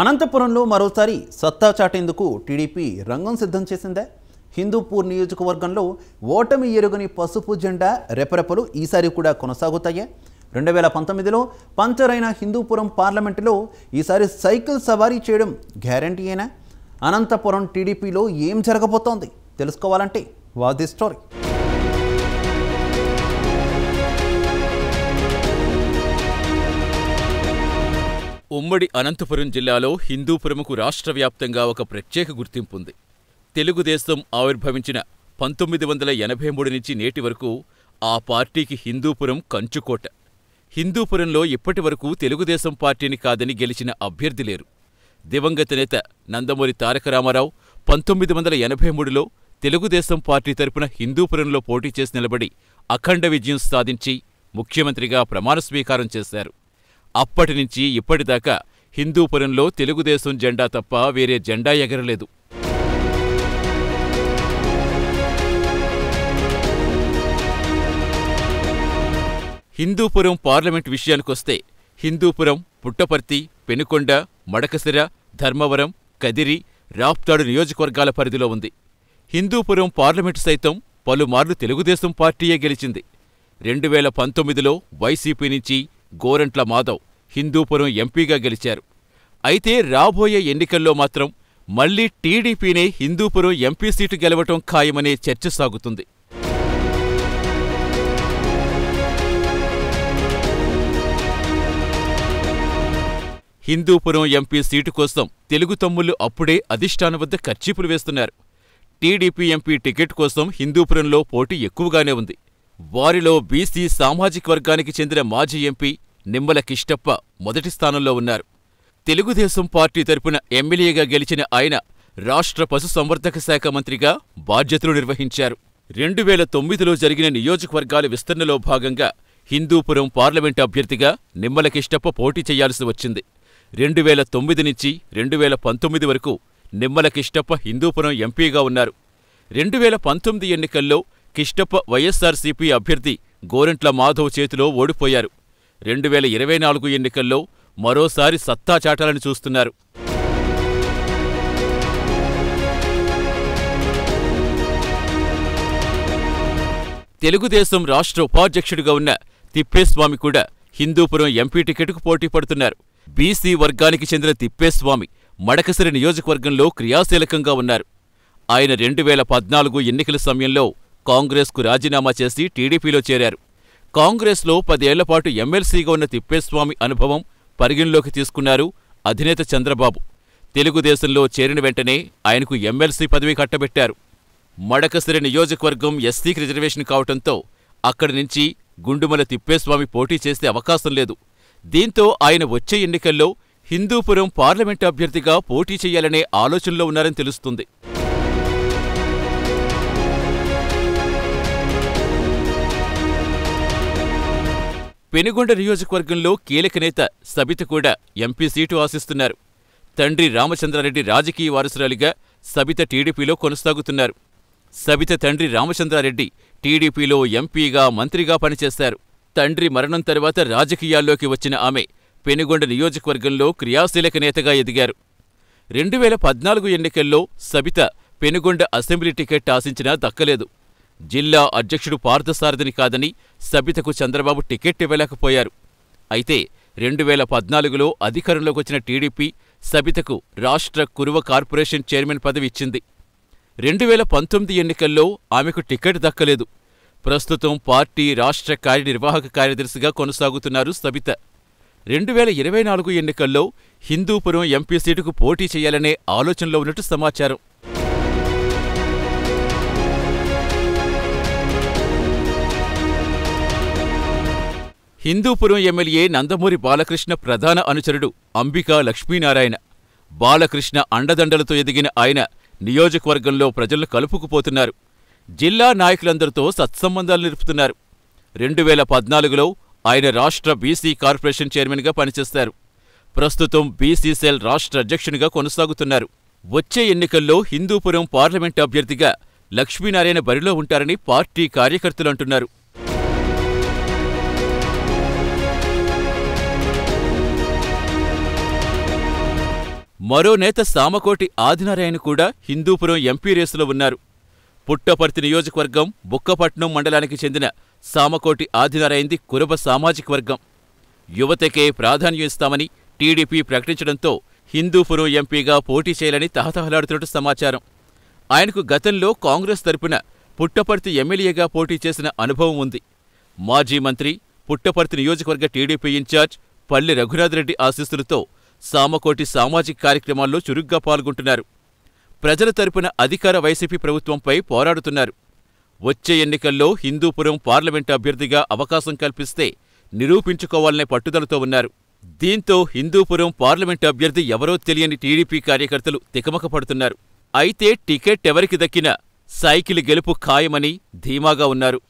అనంతపురంలో మరోసారి సత్తా చాటేందుకు టీడీపీ రంగం సిద్ధం చేసిందే హిందూపూర్ నియోజకవర్గంలో ఓటమి ఎరుగని పసుపు జెండా రెపరెపలు ఈసారి కూడా కొనసాగుతాయే రెండు వేల పంతొమ్మిదిలో పంచరైన హిందూపురం పార్లమెంటులో ఈసారి సైకిల్ సవారీ చేయడం గ్యారంటీ అయినా అనంతపురం టీడీపీలో ఏం జరగబోతోంది తెలుసుకోవాలంటే వాది ది స్టోరీ ఉమ్మడి అనంతపురం జిల్లాలో హిందూపురముకు రాష్ట్ర వ్యాప్తంగా ఒక ప్రత్యేక ఉంది తెలుగుదేశం ఆవిర్భవించిన పంతొమ్మిది వందల ఎనభై మూడు నుంచి నేటి వరకు ఆ పార్టీకి హిందూపురం కంచుకోట హిందూపురంలో ఇప్పటి వరకు తెలుగుదేశం పార్టీని కాదని గెలిచిన అభ్యర్థి లేరు దివంగత నేత నందమూరి తారక రామారావు పంతొమ్మిది వందల ఎనభై మూడులో తెలుగుదేశం పార్టీ తరపున హిందూపురంలో పోటీ చేసి నిలబడి అఖండ విజయం సాధించి ముఖ్యమంత్రిగా ప్రమాణస్వీకారం చేశారు అప్పటినుంచి ఇప్పటిదాకా హిందూపురంలో తెలుగుదేశం జెండా తప్ప వేరే జెండా ఎగరలేదు హిందూపురం పార్లమెంట్ విషయానికొస్తే హిందూపురం పుట్టపర్తి పెనుకొండ మడకసిర ధర్మవరం కదిరి రాప్తాడు నియోజకవర్గాల పరిధిలో ఉంది హిందూపురం పార్లమెంటు సైతం పలుమార్లు తెలుగుదేశం పార్టీయే గెలిచింది రెండు వేల పంతొమ్మిదిలో వైసీపీ నుంచి గోరంట్ల మాధవ్ హిందూపురం ఎంపీగా గెలిచారు అయితే రాబోయే ఎన్నికల్లో మాత్రం మళ్లీ టీడీపీనే హిందూపురం ఎంపీ సీటు గెలవటం ఖాయమనే చర్చ సాగుతుంది హిందూపురం ఎంపీ సీటు కోసం తెలుగు తమ్ముళ్లు అప్పుడే అధిష్టానం వద్ద ఖర్చీపులు వేస్తున్నారు టీడీపీ ఎంపీ టికెట్ కోసం హిందూపురంలో పోటీ ఎక్కువగానే ఉంది వారిలో బీసీ సామాజిక వర్గానికి చెందిన మాజీ ఎంపీ నిమ్మల కిష్టప్ప మొదటి స్థానంలో ఉన్నారు తెలుగుదేశం పార్టీ తరపున ఎమ్మెల్యేగా గెలిచిన ఆయన రాష్ట్ర పశుసంవర్ధక శాఖ మంత్రిగా బాధ్యతలు నిర్వహించారు రెండు వేల తొమ్మిదిలో జరిగిన నియోజకవర్గాల విస్తరణలో భాగంగా హిందూపురం పార్లమెంటు అభ్యర్థిగా నిమ్మల కిష్టప్ప పోటీ చేయాల్సి వచ్చింది రెండు వేల తొమ్మిది నుంచి రెండు వేల పంతొమ్మిది వరకు నిమ్మల కిష్టప్ప హిందూపురం ఎంపీగా ఉన్నారు రెండు వేల పంతొమ్మిది ఎన్నికల్లో కిష్టప్ప వైఎస్సార్సీపీ అభ్యర్థి గోరెంట్ల మాధవ్ చేతిలో ఓడిపోయారు రెండు వేల ఇరవై నాలుగు ఎన్నికల్లో మరోసారి సత్తా చాటాలని చూస్తున్నారు తెలుగుదేశం రాష్ట్ర ఉపాధ్యక్షుడిగా ఉన్న తిప్పేస్వామి కూడా హిందూపురం ఎంపీ టికెట్కు పోటీ పడుతున్నారు బీసీ వర్గానికి చెందిన తిప్పేస్వామి మడకసిరి నియోజకవర్గంలో క్రియాశీలకంగా ఉన్నారు ఆయన రెండు వేల పద్నాలుగు ఎన్నికల సమయంలో కాంగ్రెస్కు రాజీనామా చేసి టీడీపీలో చేరారు కాంగ్రెస్లో పదేళ్లపాటు ఎమ్మెల్సీగా ఉన్న తిప్పేస్వామి అనుభవం పరిగణలోకి తీసుకున్నారు అధినేత చంద్రబాబు తెలుగుదేశంలో చేరిన వెంటనే ఆయనకు ఎమ్మెల్సీ పదవి కట్టబెట్టారు మడకసిరి నియోజకవర్గం ఎస్సీకి రిజర్వేషన్ కావటంతో అక్కడి నుంచి గుండుమల తిప్పేస్వామి పోటీ చేసే అవకాశం లేదు దీంతో ఆయన వచ్చే ఎన్నికల్లో హిందూపురం పార్లమెంటు అభ్యర్థిగా పోటీ చేయాలనే ఆలోచనలో ఉన్నారని తెలుస్తుంది పెనుగొండ నియోజకవర్గంలో కీలక నేత సబిత కూడా ఎంపీ సీటు ఆశిస్తున్నారు తండ్రి రామచంద్రారెడ్డి రాజకీయ వారసురాలిగా సబిత టీడీపీలో కొనసాగుతున్నారు సబిత తండ్రి రామచంద్రారెడ్డి టీడీపీలో ఎంపీగా మంత్రిగా పనిచేశారు తండ్రి మరణం తర్వాత రాజకీయాల్లోకి వచ్చిన ఆమె పెనుగొండ నియోజకవర్గంలో క్రియాశీలక నేతగా ఎదిగారు రెండు వేల పద్నాలుగు ఎన్నికల్లో సబిత పెనుగొండ అసెంబ్లీ టికెట్ ఆశించినా దక్కలేదు జిల్లా అధ్యక్షుడు పార్థసారథిని కాదని సబితకు చంద్రబాబు టికెట్ ఇవ్వలేకపోయారు అయితే రెండు వేల పద్నాలుగులో అధికారంలోకి వచ్చిన టీడీపీ సబితకు రాష్ట్ర కురువ కార్పొరేషన్ చైర్మన్ పదవి ఇచ్చింది రెండు వేల పంతొమ్మిది ఎన్నికల్లో ఆమెకు టికెట్ దక్కలేదు ప్రస్తుతం పార్టీ రాష్ట్ర కార్యనిర్వాహక కార్యదర్శిగా కొనసాగుతున్నారు సబిత రెండు వేల ఇరవై నాలుగు ఎన్నికల్లో హిందూపురం ఎంపీ సీటుకు పోటీ చేయాలనే ఆలోచనలో ఉన్నట్టు సమాచారం హిందూపురం ఎమ్మెల్యే నందమూరి బాలకృష్ణ ప్రధాన అనుచరుడు అంబికా లక్ష్మీనారాయణ బాలకృష్ణ అండదండలతో ఎదిగిన ఆయన నియోజకవర్గంలో ప్రజలు కలుపుకుపోతున్నారు జిల్లా నాయకులందరితో సత్సంబంధాలు నిలుపుతున్నారు రెండు వేల పద్నాలుగులో ఆయన రాష్ట్ర బీసీ కార్పొరేషన్ చైర్మన్గా పనిచేస్తారు ప్రస్తుతం బీసీ సెల్ రాష్ట్ర అధ్యక్షునిగా కొనసాగుతున్నారు వచ్చే ఎన్నికల్లో హిందూపురం పార్లమెంట్ అభ్యర్థిగా లక్ష్మీనారాయణ బరిలో ఉంటారని పార్టీ కార్యకర్తలు అంటున్నారు మరో నేత సామకోటి ఆదినారాయణ కూడా హిందూపురం ఎంపీ రేసులో ఉన్నారు పుట్టపర్తి నియోజకవర్గం బుక్కపట్నం మండలానికి చెందిన సామకోటి ఆదినారాయణది కురబ సామాజిక వర్గం యువతకే ప్రాధాన్యం ఇస్తామని టీడీపీ ప్రకటించడంతో హిందూపురం ఎంపీగా పోటీ చేయాలని తహతహలాడుతున్నట్టు సమాచారం ఆయనకు గతంలో కాంగ్రెస్ తరపున పుట్టపర్తి ఎమ్మెల్యేగా పోటీ చేసిన అనుభవం ఉంది మాజీ మంత్రి పుట్టపర్తి నియోజకవర్గ టీడీపీ ఇన్ఛార్జ్ పల్లి రఘునాథరెడ్డి ఆశీస్సులతో సామకోటి సామాజిక కార్యక్రమాల్లో చురుగ్గా పాల్గొంటున్నారు ప్రజల తరపున అధికార వైసీపీ ప్రభుత్వంపై పోరాడుతున్నారు వచ్చే ఎన్నికల్లో హిందూపురం పార్లమెంటు అభ్యర్థిగా అవకాశం కల్పిస్తే నిరూపించుకోవాలనే పట్టుదలతో ఉన్నారు దీంతో హిందూపురం పార్లమెంటు అభ్యర్థి ఎవరో తెలియని టీడీపీ కార్యకర్తలు తికమకపడుతున్నారు అయితే టికెట్ ఎవరికి దక్కినా సైకిల్ గెలుపు ఖాయమని ధీమాగా ఉన్నారు